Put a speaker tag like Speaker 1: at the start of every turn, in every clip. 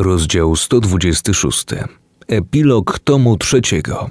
Speaker 1: Rozdział 126. Epilog tomu trzeciego.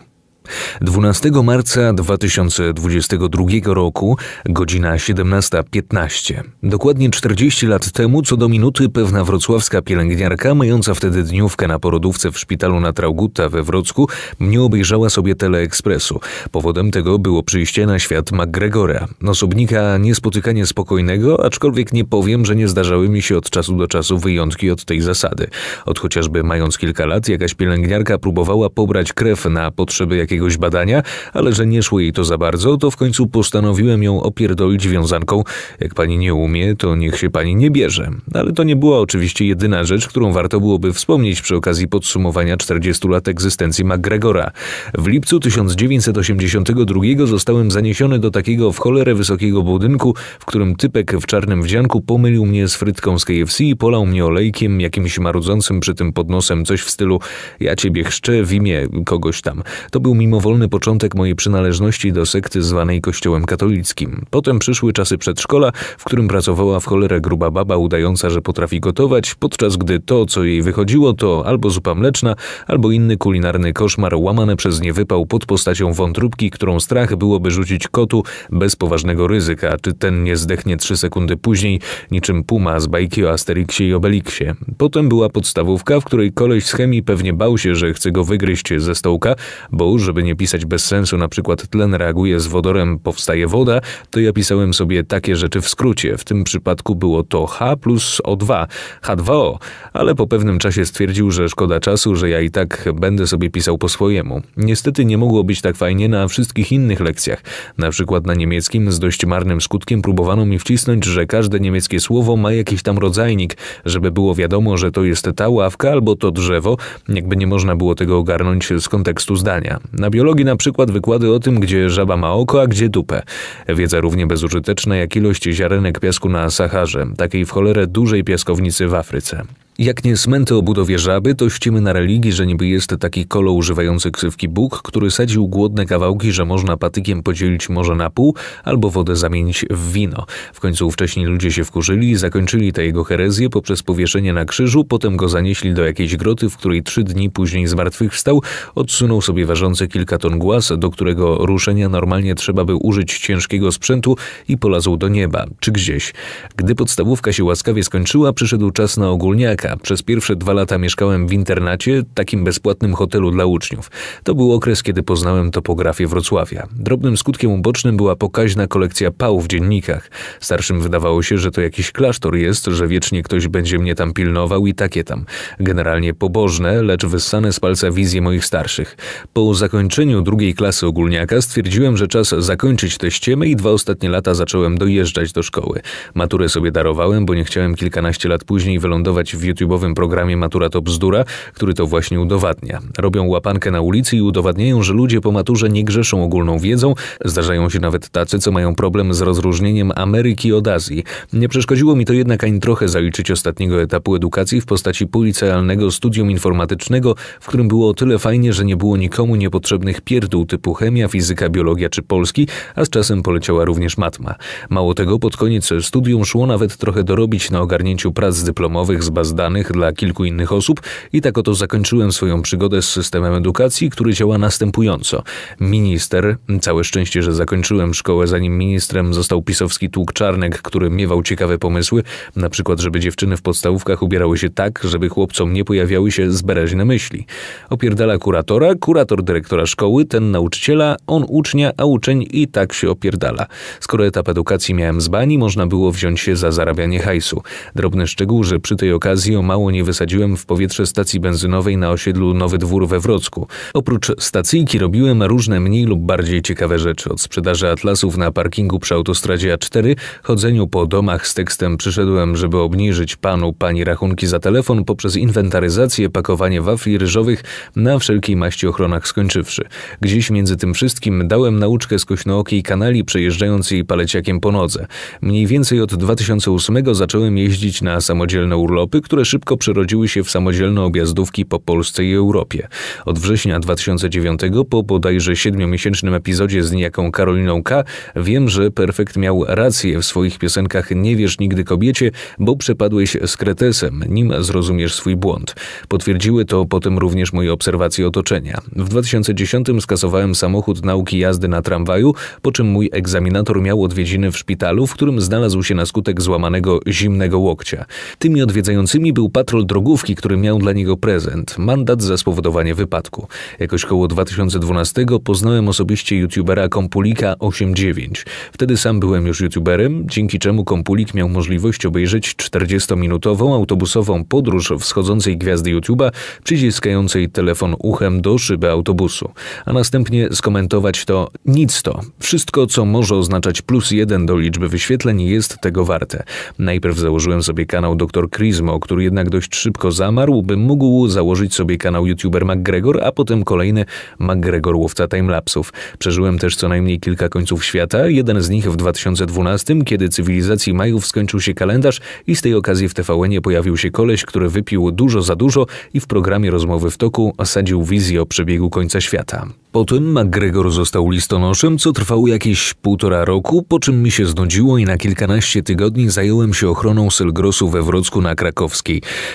Speaker 1: 12 marca 2022 roku, godzina 17.15. Dokładnie 40 lat temu, co do minuty, pewna wrocławska pielęgniarka, mająca wtedy dniówkę na porodówce w szpitalu na Traugutta we Wrocku, nie obejrzała sobie teleekspresu. Powodem tego było przyjście na świat McGregora. osobnika niespotykanie spokojnego, aczkolwiek nie powiem, że nie zdarzały mi się od czasu do czasu wyjątki od tej zasady. Od chociażby mając kilka lat, jakaś pielęgniarka próbowała pobrać krew na potrzeby jakiegoś jakiegoś badania, ale że nie szło jej to za bardzo, to w końcu postanowiłem ją opierdolić wiązanką. Jak pani nie umie, to niech się pani nie bierze. Ale to nie była oczywiście jedyna rzecz, którą warto byłoby wspomnieć przy okazji podsumowania 40 lat egzystencji MacGregora. W lipcu 1982 zostałem zaniesiony do takiego w cholerę wysokiego budynku, w którym typek w czarnym wdzianku pomylił mnie z frytką z KFC i polał mnie olejkiem, jakimś marudzącym przy tym podnosem coś w stylu ja ciebie chrzczę w imię kogoś tam. To był mi mimowolny początek mojej przynależności do sekty zwanej Kościołem Katolickim. Potem przyszły czasy przedszkola, w którym pracowała w cholerę gruba baba udająca, że potrafi gotować, podczas gdy to, co jej wychodziło, to albo zupa mleczna, albo inny kulinarny koszmar łamany przez nie wypał pod postacią wątróbki, którą strach byłoby rzucić kotu bez poważnego ryzyka, czy ten nie zdechnie trzy sekundy później, niczym puma z bajki o Asterixie i Obelixie. Potem była podstawówka, w której koleś z chemii pewnie bał się, że chce go wygryźć ze stołka, bo żeby żeby nie pisać bez sensu, na przykład tlen reaguje z wodorem, powstaje woda, to ja pisałem sobie takie rzeczy w skrócie. W tym przypadku było to H plus O2, H2O, ale po pewnym czasie stwierdził, że szkoda czasu, że ja i tak będę sobie pisał po swojemu. Niestety nie mogło być tak fajnie na wszystkich innych lekcjach. Na przykład na niemieckim z dość marnym skutkiem próbowano mi wcisnąć, że każde niemieckie słowo ma jakiś tam rodzajnik, żeby było wiadomo, że to jest ta ławka albo to drzewo, jakby nie można było tego ogarnąć z kontekstu zdania. Na na biologii na przykład wykłady o tym, gdzie żaba ma oko, a gdzie dupę. Wiedza równie bezużyteczna jak ilość ziarenek piasku na Saharze, takiej w cholerę dużej piaskownicy w Afryce. Jak nie smęty o budowie żaby, to ścimy na religii, że niby jest taki kolo używający ksywki Bóg, który sadził głodne kawałki, że można patykiem podzielić morze na pół albo wodę zamienić w wino. W końcu wcześniej ludzie się wkurzyli i zakończyli tę jego herezję poprzez powieszenie na krzyżu, potem go zanieśli do jakiejś groty, w której trzy dni później zmartwychwstał, odsunął sobie ważące kilka ton głaz, do którego ruszenia normalnie trzeba by użyć ciężkiego sprzętu i polazł do nieba, czy gdzieś. Gdy podstawówka się łaskawie skończyła, przyszedł czas na ogólniaka, przez pierwsze dwa lata mieszkałem w internacie, takim bezpłatnym hotelu dla uczniów. To był okres, kiedy poznałem topografię Wrocławia. Drobnym skutkiem ubocznym była pokaźna kolekcja pał w dziennikach. Starszym wydawało się, że to jakiś klasztor jest, że wiecznie ktoś będzie mnie tam pilnował i takie tam. Generalnie pobożne, lecz wyssane z palca wizje moich starszych. Po zakończeniu drugiej klasy ogólniaka stwierdziłem, że czas zakończyć te ściemy i dwa ostatnie lata zacząłem dojeżdżać do szkoły. Maturę sobie darowałem, bo nie chciałem kilkanaście lat później wylądować w YouTube YouTube'owym programie Matura to bzdura, który to właśnie udowadnia. Robią łapankę na ulicy i udowadniają, że ludzie po maturze nie grzeszą ogólną wiedzą. Zdarzają się nawet tacy, co mają problem z rozróżnieniem Ameryki od Azji. Nie przeszkodziło mi to jednak ani trochę zaliczyć ostatniego etapu edukacji w postaci policealnego studium informatycznego, w którym było o tyle fajnie, że nie było nikomu niepotrzebnych pierdół typu chemia, fizyka, biologia czy polski, a z czasem poleciała również matma. Mało tego, pod koniec studium szło nawet trochę dorobić na ogarnięciu prac dyplomowych z baz danych dla kilku innych osób i tak oto zakończyłem swoją przygodę z systemem edukacji, który działa następująco. Minister, całe szczęście, że zakończyłem szkołę zanim ministrem został pisowski tłuk Czarnek, który miewał ciekawe pomysły, na przykład żeby dziewczyny w podstawówkach ubierały się tak, żeby chłopcom nie pojawiały się zbereźne myśli. Opierdala kuratora, kurator dyrektora szkoły, ten nauczyciela, on ucznia, a uczeń i tak się opierdala. Skoro etap edukacji miałem z bani, można było wziąć się za zarabianie hajsu. Drobny szczegół, że przy tej okazji okazji o mało nie wysadziłem w powietrze stacji benzynowej na osiedlu Nowy Dwór we Wrocku. Oprócz stacyjki robiłem różne mniej lub bardziej ciekawe rzeczy. Od sprzedaży atlasów na parkingu przy autostradzie A4, chodzeniu po domach z tekstem przyszedłem, żeby obniżyć panu, pani rachunki za telefon, poprzez inwentaryzację, pakowanie wafli ryżowych na wszelkiej maści ochronach skończywszy. Gdzieś między tym wszystkim dałem nauczkę z kośnookiej kanali przejeżdżając jej paleciakiem po nodze. Mniej więcej od 2008 zacząłem jeździć na samodzielne urlopy, które które szybko przerodziły się w samodzielne objazdówki po Polsce i Europie. Od września 2009 po bodajże siedmiomiesięcznym epizodzie z niejaką Karoliną K. wiem, że Perfekt miał rację w swoich piosenkach Nie wiesz nigdy kobiecie, bo przepadłeś z kretesem, nim zrozumiesz swój błąd. Potwierdziły to potem również moje obserwacje otoczenia. W 2010 skasowałem samochód nauki jazdy na tramwaju, po czym mój egzaminator miał odwiedziny w szpitalu, w którym znalazł się na skutek złamanego zimnego łokcia. Tymi odwiedzającymi nimi był patrol drogówki, który miał dla niego prezent, mandat za spowodowanie wypadku. Jakoś koło 2012 poznałem osobiście youtubera Kompulika 89. Wtedy sam byłem już youtuberem, dzięki czemu Kompulik miał możliwość obejrzeć 40-minutową autobusową podróż wschodzącej gwiazdy YouTube'a, przyciskającej telefon uchem do szyby autobusu, a następnie skomentować to nic to. Wszystko, co może oznaczać plus jeden do liczby wyświetleń jest tego warte. Najpierw założyłem sobie kanał Dr. Krizmo, który jednak dość szybko zamarł, bym mógł założyć sobie kanał YouTuber McGregor, a potem kolejny McGregor łowca timelapsów. Przeżyłem też co najmniej kilka końców świata, jeden z nich w 2012, kiedy cywilizacji Majów skończył się kalendarz i z tej okazji w TVN pojawił się koleś, który wypił dużo za dużo i w programie Rozmowy w toku osadził wizję o przebiegu końca świata. Potem McGregor został listonoszem, co trwało jakieś półtora roku, po czym mi się znudziło i na kilkanaście tygodni zająłem się ochroną Selgrosu we Wrocku na Krakowskim.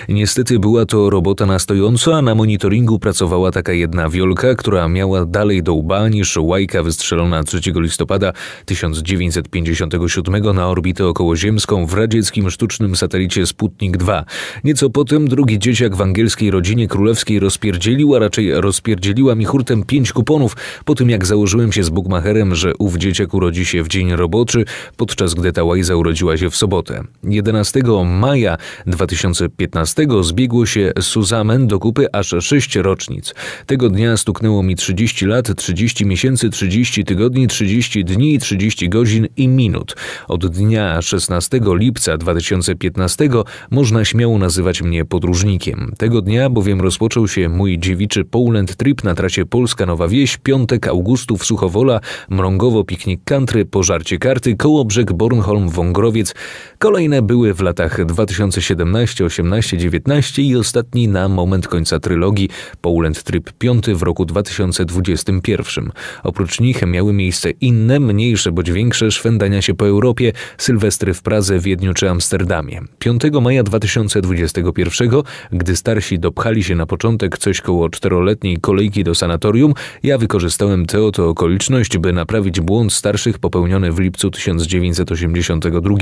Speaker 1: Niestety była to robota na stojąco, a na monitoringu pracowała taka jedna wiolka, która miała dalej do łba niż łajka wystrzelona 3 listopada 1957 na orbitę okołoziemską w radzieckim sztucznym satelicie Sputnik 2. Nieco potem drugi dzieciak w angielskiej rodzinie królewskiej rozpierdzielił, a raczej rozpierdzieliła mi hurtem pięć kuponów po tym jak założyłem się z bukmacherem, że ów dzieciak urodzi się w dzień roboczy, podczas gdy ta łajza urodziła się w sobotę. 11 maja 2000 2015 zbiegło się z Suzamen do kupy aż 6 rocznic. Tego dnia stuknęło mi 30 lat, 30 miesięcy, 30 tygodni, 30 dni, 30 godzin i minut. Od dnia 16 lipca 2015 można śmiało nazywać mnie podróżnikiem. Tego dnia bowiem rozpoczął się mój dziewiczy Poland Trip na trasie Polska-Nowa Wieś, Piątek, Augustów, Suchowola, Mrągowo, Piknik Country, Pożarcie Karty, Kołobrzeg, Bornholm, Wągrowiec. Kolejne były w latach 2017 18-19 i ostatni na moment końca trylogii Poland Tryb 5 w roku 2021. Oprócz nich miały miejsce inne, mniejsze bądź większe szwędania się po Europie, sylwestry w Pradze, Wiedniu czy Amsterdamie. 5 maja 2021, gdy starsi dopchali się na początek coś koło czteroletniej kolejki do sanatorium, ja wykorzystałem tę oto okoliczność, by naprawić błąd starszych popełniony w lipcu 1982.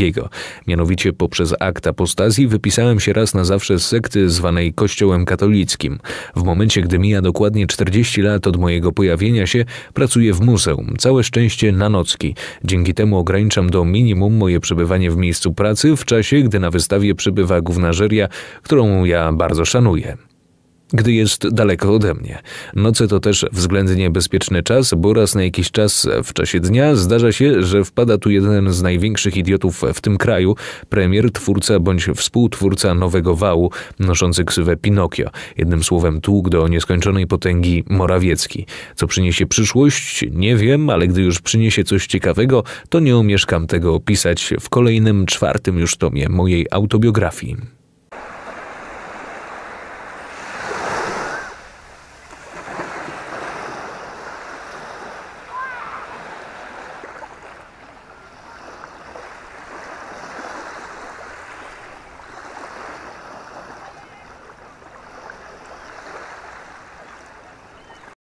Speaker 1: Mianowicie poprzez akt apostazji wypisałem się raz czas na zawsze z sekty zwanej Kościołem Katolickim. W momencie, gdy mija dokładnie 40 lat od mojego pojawienia się, pracuję w muzeum, całe szczęście na nocki. Dzięki temu ograniczam do minimum moje przebywanie w miejscu pracy w czasie, gdy na wystawie przybywa główna żeria, którą ja bardzo szanuję gdy jest daleko ode mnie. Noce to też względnie bezpieczny czas, bo raz na jakiś czas w czasie dnia zdarza się, że wpada tu jeden z największych idiotów w tym kraju, premier, twórca bądź współtwórca nowego wału, noszący ksywę Pinokio. Jednym słowem tłuk do nieskończonej potęgi Morawiecki. Co przyniesie przyszłość, nie wiem, ale gdy już przyniesie coś ciekawego, to nie omieszkam tego opisać w kolejnym, czwartym już tomie mojej autobiografii.